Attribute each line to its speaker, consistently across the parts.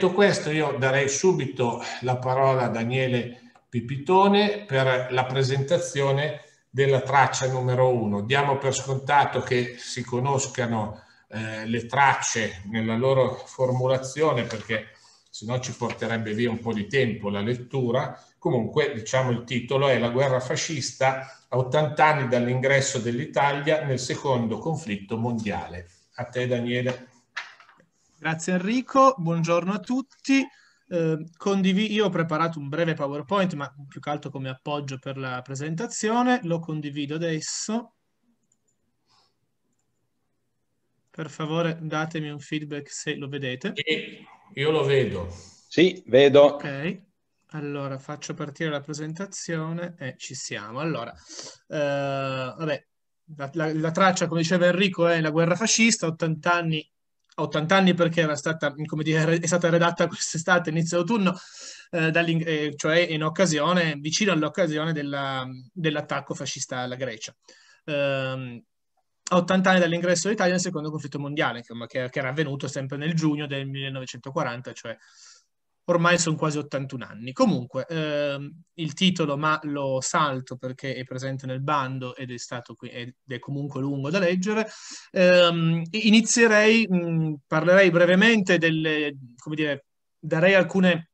Speaker 1: Detto questo, io darei subito la parola a Daniele Pipitone per la presentazione della traccia numero uno. Diamo per scontato che si conoscano eh, le tracce nella loro formulazione perché se no ci porterebbe via un po' di tempo la lettura. Comunque, diciamo, il titolo è La guerra fascista a 80 anni dall'ingresso dell'Italia nel secondo conflitto mondiale. A te Daniele. Grazie Enrico, buongiorno a tutti. Eh, condiv- io ho preparato un breve PowerPoint, ma più che altro come appoggio per la presentazione. Lo condivido adesso. Per favore datemi un feedback se lo vedete. Sì, io lo vedo. Sì, vedo. Ok, allora faccio partire la presentazione e ci siamo. Allora, eh, vabbè, la, la, la, traccia, come diceva Enrico, è la guerra fascista, 80 anni a 80 anni perché era stata, come dire, è stata redatta quest'estate, inizio autunno, eh, eh, cioè in occasione, vicino all'occasione della, dell'attacco fascista alla Grecia. Eh, 80 anni dall'ingresso dell'Italia nel secondo conflitto mondiale, che, che, era avvenuto sempre nel giugno del 1940, cioè ormai sono quasi 81 anni. Comunque, ehm, il titolo, ma lo salto perché è presente nel bando ed è, stato qui, ed è comunque lungo da leggere, ehm, inizierei, mh, mm, parlerei brevemente delle, come dire, darei alcune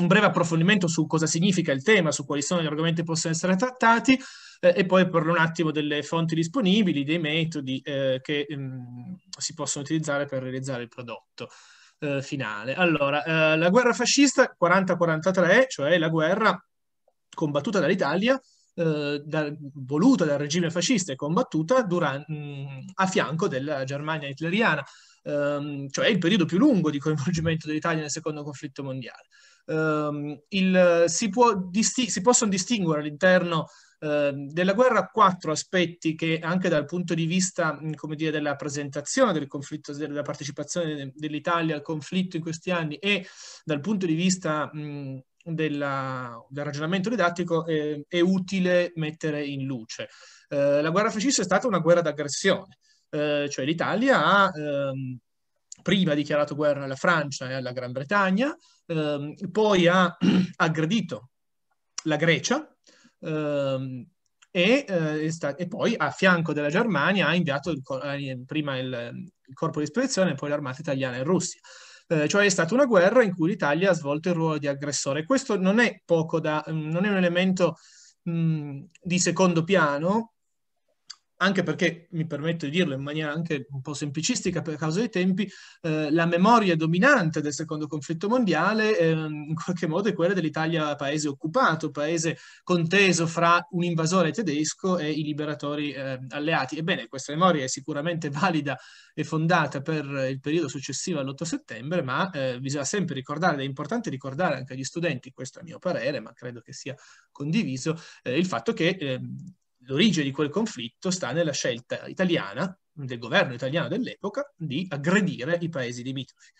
Speaker 1: un breve approfondimento su cosa significa il tema, su quali sono gli argomenti che possono essere trattati eh, e poi parlo un attimo delle fonti disponibili, dei metodi eh, che mh, mm, si possono utilizzare per realizzare il prodotto eh, finale. Allora, eh, la guerra fascista 40-43, cioè la guerra combattuta dall'Italia, eh, da, voluta dal regime fascista e combattuta duran- mh, mm, a fianco della Germania hitleriana, ehm, cioè il periodo più lungo di coinvolgimento dell'Italia nel secondo conflitto mondiale. Um, il, si, può, disti- si, possono distinguere all'interno Ehm, della guerra quattro aspetti che anche dal punto di vista come dire, della presentazione del conflitto, della partecipazione dell'Italia al conflitto in questi anni e dal punto di vista mh, della, del ragionamento didattico eh, è utile mettere in luce. Eh, la guerra fascista è stata una guerra d'aggressione, eh, cioè l'Italia ha ehm, prima dichiarato guerra alla Francia e alla Gran Bretagna, ehm, poi ha aggredito la Grecia, Ehm, e, eh, e, poi a fianco della Germania ha inviato eh, il prima il, il, corpo di spedizione e poi l'armata italiana in Russia. Eh, cioè è stata una guerra in cui l'Italia ha svolto il ruolo di aggressore. Questo non è, da, non è un elemento mh, mm, di secondo piano, anche perché mi permetto di dirlo in maniera anche un po' semplicistica per causa dei tempi, eh, la memoria dominante del secondo conflitto mondiale eh, in qualche modo è quella dell'Italia paese occupato, paese conteso fra un invasore tedesco e i liberatori eh, alleati. Ebbene, questa memoria è sicuramente valida e fondata per il periodo successivo all'8 settembre, ma eh, bisogna sempre ricordare, ed è importante ricordare anche agli studenti, questo a mio parere, ma credo che sia condiviso, eh, il fatto che ehm, l'origine di quel conflitto sta nella scelta italiana, del governo italiano dell'epoca, di aggredire i paesi limitrofi.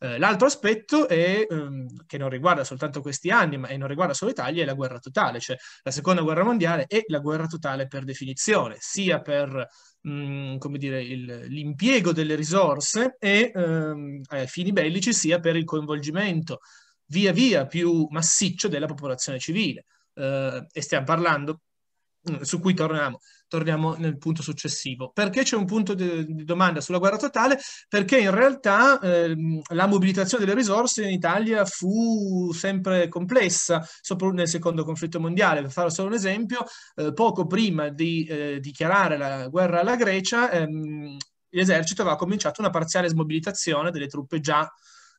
Speaker 1: Eh, l'altro aspetto è, ehm, che non riguarda soltanto questi anni, ma e non riguarda solo l'Italia, è la guerra totale, cioè la seconda guerra mondiale è la guerra totale per definizione, sia per Mm, come dire, il, l'impiego delle risorse e, ehm, ai eh, fini bellici sia per il coinvolgimento via via più massiccio della popolazione civile. Eh, e stiamo parlando Mm, su cui torniamo, torniamo nel punto successivo. Perché c'è un punto di, di domanda sulla guerra totale? Perché in realtà ehm, la mobilitazione delle risorse in Italia fu sempre complessa, soprattutto nel secondo conflitto mondiale. Per fare solo un esempio, eh, poco prima di eh, dichiarare la guerra alla Grecia, ehm, l'esercito aveva cominciato una parziale smobilitazione delle truppe già eh,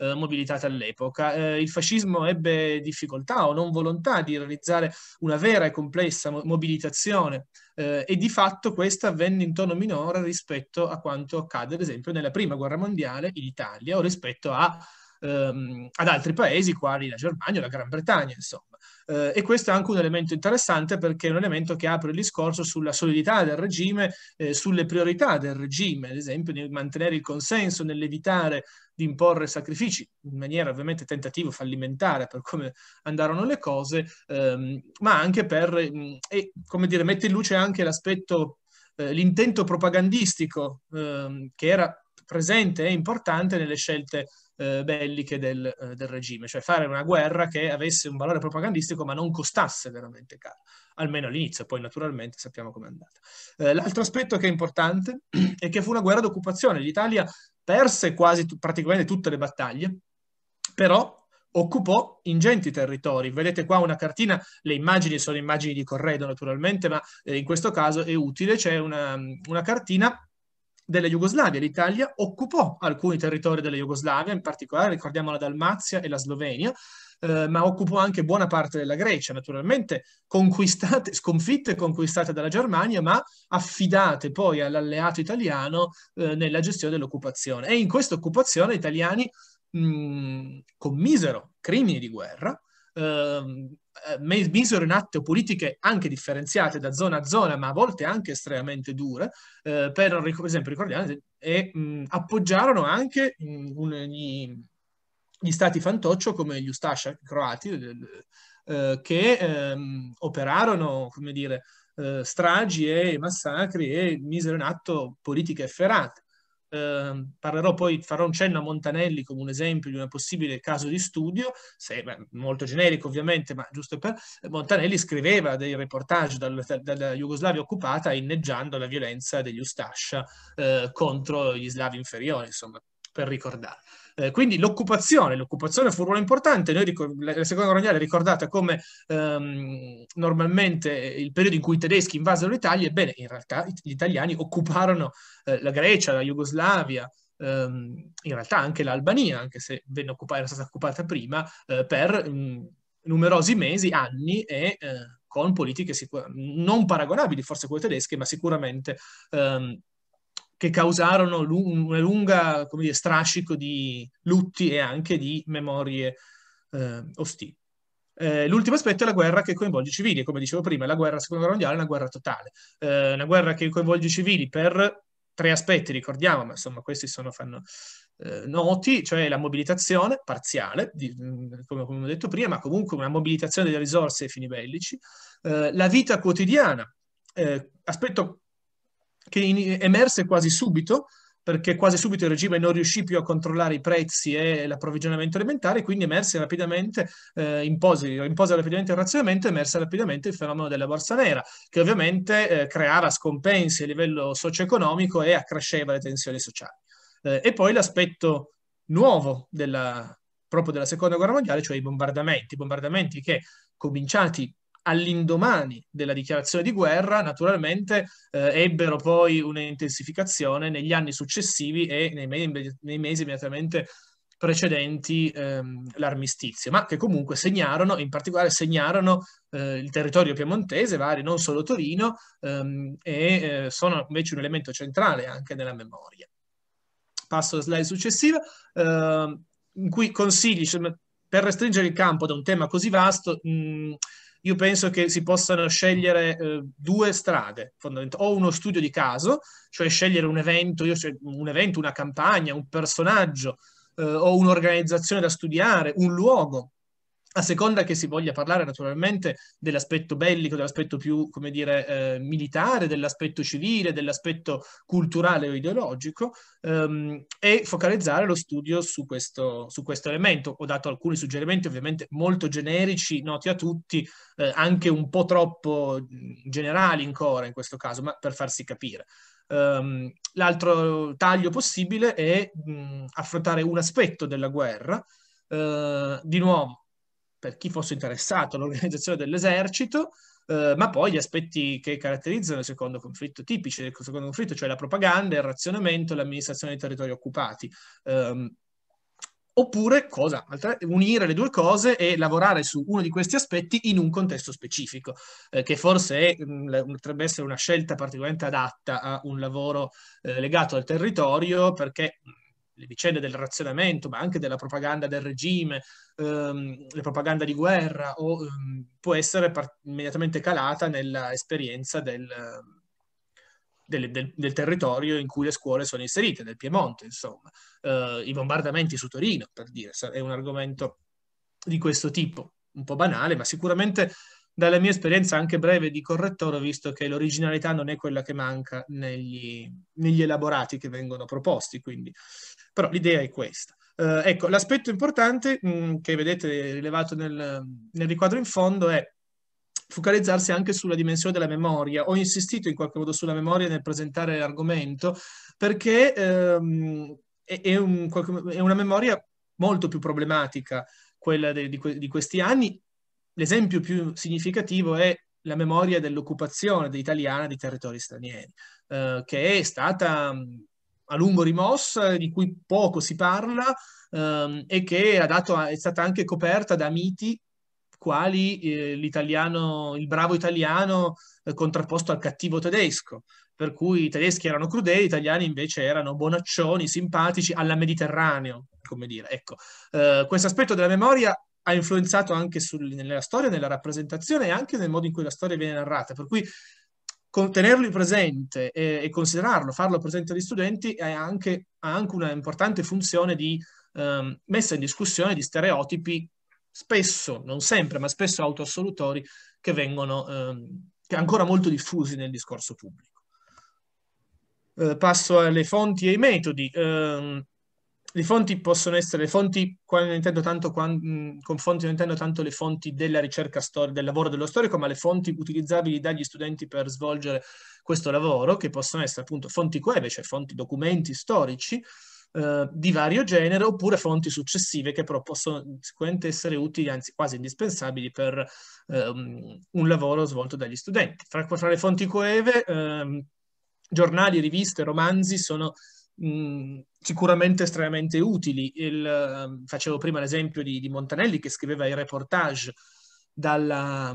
Speaker 1: eh, mobilitate all'epoca. Eh, il fascismo ebbe difficoltà o non volontà di realizzare una vera e complessa mo- mobilitazione eh, e di fatto questa avvenne in tono minore rispetto a quanto accade ad esempio nella prima guerra mondiale in Italia o rispetto a ehm, ad altri paesi quali la Germania o la Gran Bretagna, insomma. Eh, e questo è anche un elemento interessante perché è un elemento che apre il discorso sulla solidità del regime, eh, sulle priorità del regime, ad esempio nel mantenere il consenso, nell'evitare di imporre sacrifici, in maniera ovviamente tentativo fallimentare per come andarono le cose, ehm, ma anche per, mm, e, come dire, mette in luce anche l'aspetto, eh, l'intento propagandistico ehm, che era presente e importante nelle scelte eh, belliche del, eh, del, regime, cioè fare una guerra che avesse un valore propagandistico ma non costasse veramente caro almeno all'inizio, poi naturalmente sappiamo com'è andata. Eh, l'altro aspetto che è importante è che fu una guerra d'occupazione, l'Italia perse quasi t- praticamente tutte le battaglie, però occupò ingenti territori. Vedete qua una cartina, le immagini sono immagini di corredo naturalmente, ma eh, in questo caso è utile, c'è una, una cartina della Jugoslavia. L'Italia occupò alcuni territori della Jugoslavia, in particolare ricordiamo la Dalmazia e la Slovenia, eh, ma occupò anche buona parte della Grecia, naturalmente conquistate, sconfitte e conquistate dalla Germania, ma affidate poi all'alleato italiano eh, nella gestione dell'occupazione. E in questa occupazione gli italiani mh, commisero crimini di guerra, ehm, eh, misero in atto politiche anche differenziate da zona a zona, ma a volte anche estremamente dure, eh, per, per esempio ricordiamo, e mh, appoggiarono anche mh, un, gli, gli stati fantoccio come gli Ustascia croati eh, eh, che ehm, operarono, come dire, eh, stragi e massacri e misero in atto politiche efferate. Eh, parlerò poi, farò un cenno a Montanelli come un esempio di un possibile caso di studio, se, beh, molto generico ovviamente, ma giusto per... Montanelli scriveva dei reportage dal, dal, dalla Jugoslavia occupata inneggiando la violenza degli Ustascia eh, contro gli slavi inferiori, insomma, per ricordare. Eh, quindi l'occupazione, l'occupazione fu un ruolo importante, Noi, la seconda guerra mondiale è ricordata come ehm, normalmente il periodo in cui i tedeschi invasero l'Italia, ebbene in realtà gli italiani occuparono eh, la Grecia, la Jugoslavia, ehm, in realtà anche l'Albania, anche se venne occupata, era stata occupata prima, eh, per mh, mm, numerosi mesi, anni e eh, con politiche sicur- non paragonabili forse a quelle tedesche, ma sicuramente ehm, che causarono lu- una lunga, come dire, strascico di lutti e anche di memorie eh, ostili. Eh, l'ultimo aspetto è la guerra che coinvolge i civili, come dicevo prima, la guerra, la seconda guerra mondiale è una guerra totale, eh, una guerra che coinvolge i civili per tre aspetti, ricordiamo, ma insomma questi sono, fanno, eh, noti, cioè la mobilitazione parziale, di, come, come, ho detto prima, ma comunque una mobilitazione delle risorse ai fini bellici, eh, la vita quotidiana, eh, aspetto che in- emerse quasi subito, perché quasi subito il regime non riuscì più a controllare i prezzi e l'approvvigionamento alimentare, quindi emerse rapidamente, eh, impose, impose rapidamente il razionamento, emerse rapidamente il fenomeno della borsa nera, che ovviamente eh, creava scompensi a livello socio-economico e accresceva le tensioni sociali. Eh, e poi l'aspetto nuovo della, proprio della seconda guerra mondiale, cioè i bombardamenti, bombardamenti che cominciati all'indomani della dichiarazione di guerra, naturalmente eh, ebbero poi un'intensificazione negli anni successivi e nei, me- nei mesi immediatamente precedenti ehm, l'armistizio, ma che comunque segnarono, in particolare segnarono eh, il territorio piemontese, vari, non solo Torino, ehm, e eh, sono invece un elemento centrale anche nella memoria. Passo alla slide successiva, ehm, in cui consigli, cioè, per restringere il campo da un tema così vasto, mh, io penso che si possano scegliere eh, due strade, o uno studio di caso, cioè scegliere un evento, io, cioè, un evento una campagna, un personaggio eh, o un'organizzazione da studiare, un luogo a seconda che si voglia parlare naturalmente dell'aspetto bellico, dell'aspetto più, come dire, eh, militare, dell'aspetto civile, dell'aspetto culturale o ideologico, ehm, e focalizzare lo studio su questo, su questo, elemento. Ho dato alcuni suggerimenti ovviamente molto generici, noti a tutti, eh, anche un po' troppo mm, generali ancora in questo caso, ma per farsi capire. Um, l'altro taglio possibile è mh, mm, affrontare un aspetto della guerra, Uh, di nuovo, per chi fosse interessato all'organizzazione dell'esercito, eh, ma poi gli aspetti che caratterizzano il secondo conflitto, tipici del secondo conflitto, cioè la propaganda, il razionamento, l'amministrazione dei territori occupati. Eh, oppure cosa, unire le due cose e lavorare su uno di questi aspetti in un contesto specifico, eh, che forse è, mm, potrebbe essere una scelta particolarmente adatta a un lavoro eh, legato al territorio, perché mm, le vicende del razionamento, ma anche della propaganda del regime, ehm, la propaganda di guerra, o, ehm, può essere part- immediatamente calata nell'esperienza del, del, del, del, territorio in cui le scuole sono inserite, del Piemonte, insomma. Eh, I bombardamenti su Torino, per dire, è un argomento di questo tipo, un po' banale, ma sicuramente dalla mia esperienza anche breve di correttore ho visto che l'originalità non è quella che manca negli, negli elaborati che vengono proposti, quindi. però l'idea è questa. Eh, ecco, l'aspetto importante mh, mm, che vedete rilevato nel, nel riquadro in fondo è focalizzarsi anche sulla dimensione della memoria. Ho insistito in qualche modo sulla memoria nel presentare l'argomento perché ehm, è, è, un, è, una memoria molto più problematica quella de, di, que, di, questi anni l'esempio più significativo è la memoria dell'occupazione italiana di territori stranieri, eh, che è stata a lungo rimossa, di cui poco si parla ehm, e che a, è stata anche coperta da miti quali eh, l'italiano, il bravo italiano eh, contrapposto al cattivo tedesco, per cui i tedeschi erano crudeli, gli italiani invece erano bonaccioni, simpatici, alla Mediterraneo, come dire. Ecco, eh, questo aspetto della memoria ha influenzato anche sul, nella storia, nella rappresentazione e anche nel modo in cui la storia viene narrata. Per cui tenerlo presente e, e, considerarlo, farlo presente agli studenti anche, ha anche una importante funzione di um, messa in discussione di stereotipi spesso, non sempre, ma spesso autoassolutori che vengono um, che ancora molto diffusi nel discorso pubblico. Uh, passo alle fonti e ai metodi. Uh, le fonti possono essere le fonti, quando intendo tanto, quando, con fonti non intendo tanto le fonti della ricerca storica, del lavoro dello storico, ma le fonti utilizzabili dagli studenti per svolgere questo lavoro, che possono essere appunto fonti coeve, cioè fonti documenti storici, eh, di vario genere oppure fonti successive che però possono sicuramente essere utili, anzi quasi indispensabili per eh, un lavoro svolto dagli studenti. Fra, fra le fonti coeve, eh, giornali, riviste, romanzi sono sicuramente estremamente utili. Il, ehm, facevo prima l'esempio di, di, Montanelli che scriveva i reportage dalla,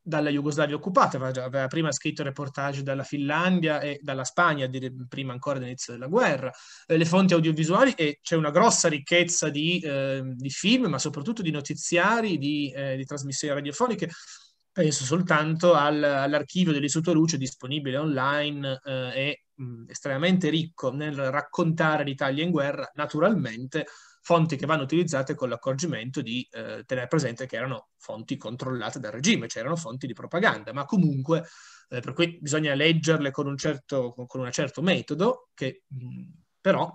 Speaker 1: dalla Jugoslavia occupata, aveva, aveva prima scritto reportage dalla Finlandia e dalla Spagna, prima ancora dell'inizio della guerra, eh, le fonti audiovisuali e c'è una grossa ricchezza di, eh, di film, ma soprattutto di notiziari, di, eh, di trasmissioni radiofoniche. Penso soltanto al, all'archivio dell'Istituto Luce disponibile online eh, e mh, estremamente ricco nel raccontare l'Italia in guerra, naturalmente fonti che vanno utilizzate con l'accorgimento di eh, tenere presente che erano fonti controllate dal regime, cioè erano fonti di propaganda, ma comunque eh, per cui bisogna leggerle con un certo, con un certo metodo che mh, però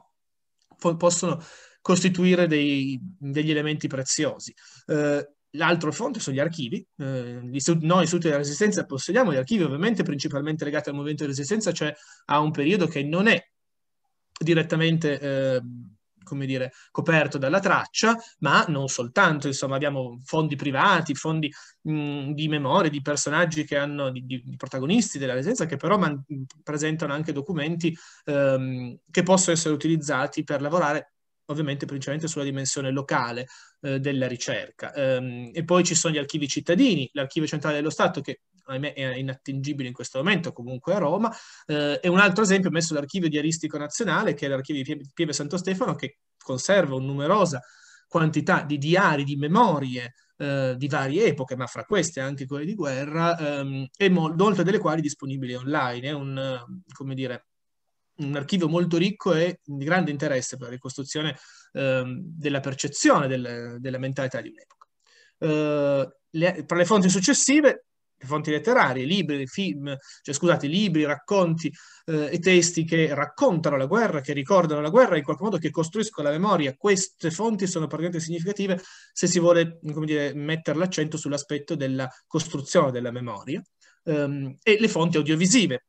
Speaker 1: possono costituire dei, degli elementi preziosi. Eh, L'altro fronte sono gli archivi. Eh, noi, istituti della Resistenza, possediamo gli archivi, ovviamente principalmente legati al movimento di resistenza, cioè a un periodo che non è direttamente eh, come dire, coperto dalla traccia, ma non soltanto, insomma, abbiamo fondi privati, fondi mh, di memoria, di personaggi che hanno, di, di, di protagonisti della resistenza, che però man- presentano anche documenti ehm, che possono essere utilizzati per lavorare ovviamente principalmente sulla dimensione locale eh, della ricerca. Um, e poi ci sono gli archivi cittadini, l'archivio centrale dello Stato che ahimè è inattingibile in questo momento, comunque a Roma, eh, e un altro esempio è messo l'archivio diaristico nazionale, che è l'archivio di Pieve, Pieve Santo Stefano, che conserva una numerosa quantità di diari, di memorie eh, di varie epoche, ma fra queste anche quelle di guerra, ehm, e molte delle quali disponibili online. È un, come dire, un archivio molto ricco e di grande interesse per la ricostruzione eh, della percezione del, della mentalità di un'epoca. Eh, le, tra le fonti successive, le fonti letterarie, libri, film, cioè, scusate, libri, racconti eh, e testi che raccontano la guerra, che ricordano la guerra, in qualche modo che costruiscono la memoria, queste fonti sono particolarmente significative se si vuole dire, mettere l'accento sull'aspetto della costruzione della memoria. Um, e le fonti audiovisive,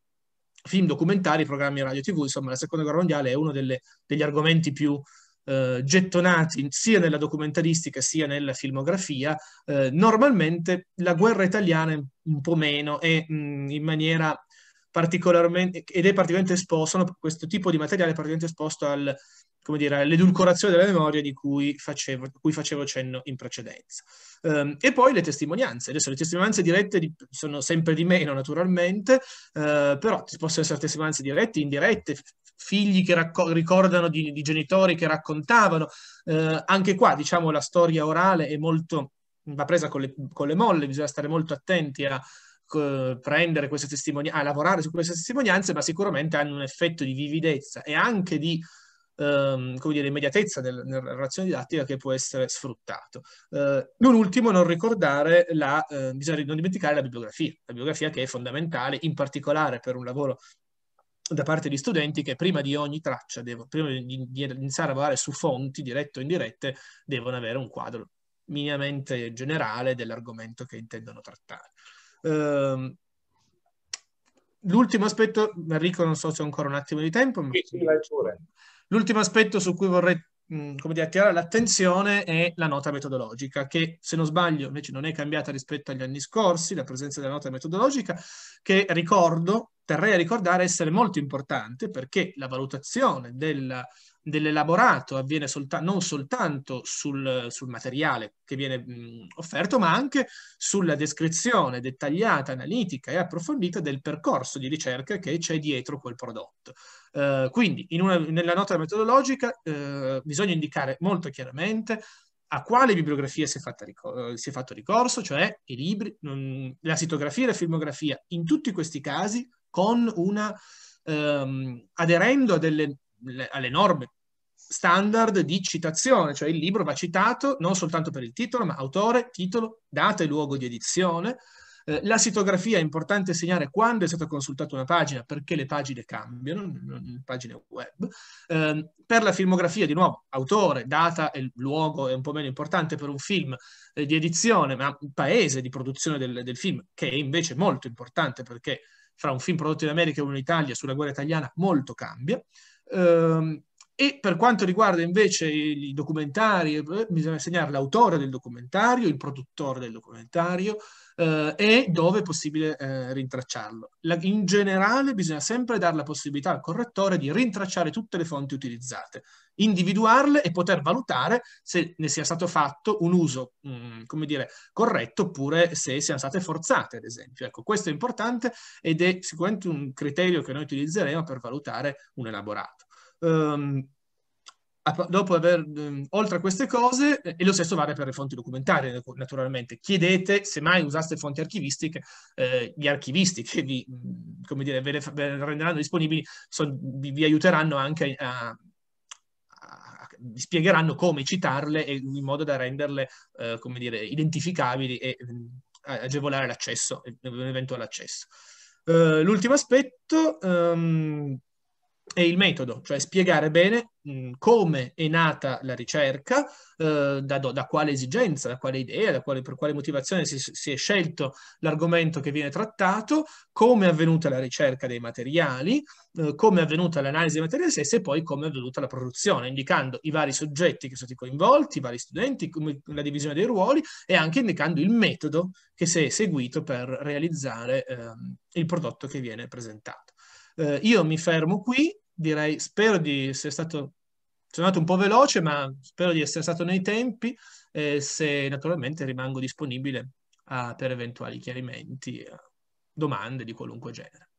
Speaker 1: film documentari, programmi radio tv, insomma la seconda guerra mondiale è uno delle, degli argomenti più eh, gettonati sia nella documentaristica sia nella filmografia. Eh, normalmente la guerra italiana un po' meno e mh, mm, in maniera particolarmente, ed è particolarmente esposto, questo tipo di materiale è particolarmente esposto al, come dire, all'edulcorazione della memoria di cui facevo, cui facevo cenno in precedenza. Um, e poi le testimonianze, adesso le testimonianze dirette di, sono sempre di meno naturalmente, uh, però possono essere testimonianze dirette, indirette, figli che racco- ricordano di, di, genitori che raccontavano, uh, anche qua diciamo la storia orale è molto va presa con le, con le molle, bisogna stare molto attenti a, prendere queste testimonianze, a lavorare su queste testimonianze, ma sicuramente hanno un effetto di vividezza e anche di ehm, come dire, immediatezza del, nella relazione didattica che può essere sfruttato. Eh, non ultimo, non ricordare la, eh, bisogna non dimenticare la bibliografia, la bibliografia che è fondamentale, in particolare per un lavoro da parte di studenti che prima di ogni traccia, devo, prima di, di iniziare a lavorare su fonti, dirette o indirette, devono avere un quadro minimamente generale dell'argomento che intendono trattare. Uh, l'ultimo aspetto, Enrico, non so se ho ancora un attimo di tempo. Sì, l'ultimo aspetto su cui vorrei mm, come dire, attirare l'attenzione è la nota metodologica, che se non sbaglio invece non è cambiata rispetto agli anni scorsi, la presenza della nota metodologica, che ricordo, terrei a ricordare essere molto importante perché la valutazione della dell'elaborato avviene solta- non soltanto sul, sul materiale che viene mh, offerto, ma anche sulla descrizione dettagliata, analitica e approfondita del percorso di ricerca che c'è dietro quel prodotto. Eh, quindi una, nella nota metodologica eh, bisogna indicare molto chiaramente a quale bibliografia si è, ricor- eh, si è fatto ricorso, cioè i libri, mh, la sitografia e la filmografia, in tutti questi casi con una... Ehm, aderendo a delle alle norme standard di citazione, cioè il libro va citato non soltanto per il titolo, ma autore, titolo, data e luogo di edizione. Eh, la sitografia è importante segnare quando è stata consultata una pagina, perché le pagine cambiano, pagine web. Eh, per la filmografia, di nuovo, autore, data e luogo è un po' meno importante per un film eh, di edizione, ma paese di produzione del, del, film, che è invece molto importante perché fra un film prodotto in America e uno in Italia sulla guerra italiana molto cambia. um, E per quanto riguarda invece i documentari, eh, bisogna segnare l'autore del documentario, il produttore del documentario eh, e dove è possibile eh, rintracciarlo. La, in generale bisogna sempre dare la possibilità al correttore di rintracciare tutte le fonti utilizzate, individuarle e poter valutare se ne sia stato fatto un uso, mh, mm, come dire, corretto oppure se siano state forzate, ad esempio. Ecco, questo è importante ed è sicuramente un criterio che noi utilizzeremo per valutare un elaborato. Um, dopo aver, ehm, oltre a queste cose, e lo stesso vale per le fonti documentarie, naturalmente, chiedete, se mai usaste fonti archivistiche, eh, gli archivisti che vi, mm, come dire, ve le, ve le renderanno disponibili, so, vi, vi, aiuteranno anche a, a, a, vi spiegheranno come citarle e, in modo da renderle, eh, come dire, identificabili e mm, agevolare l'accesso, l'eventuale accesso. Eh, l'ultimo aspetto... Um, è il metodo, cioè spiegare bene mh, come è nata la ricerca, eh, da, da, quale esigenza, da quale idea, da quale, per quale motivazione si, si, è scelto l'argomento che viene trattato, come è avvenuta la ricerca dei materiali, eh, come è avvenuta l'analisi dei materiali stessi e poi come è avvenuta la produzione, indicando i vari soggetti che sono stati coinvolti, i vari studenti, la divisione dei ruoli e anche indicando il metodo che si è seguito per realizzare eh, il prodotto che viene presentato. Eh, io mi fermo qui, direi, spero di essere stato, sono andato un po' veloce, ma spero di essere stato nei tempi, eh, se naturalmente rimango disponibile a, ah, per eventuali chiarimenti, eh, domande di qualunque genere.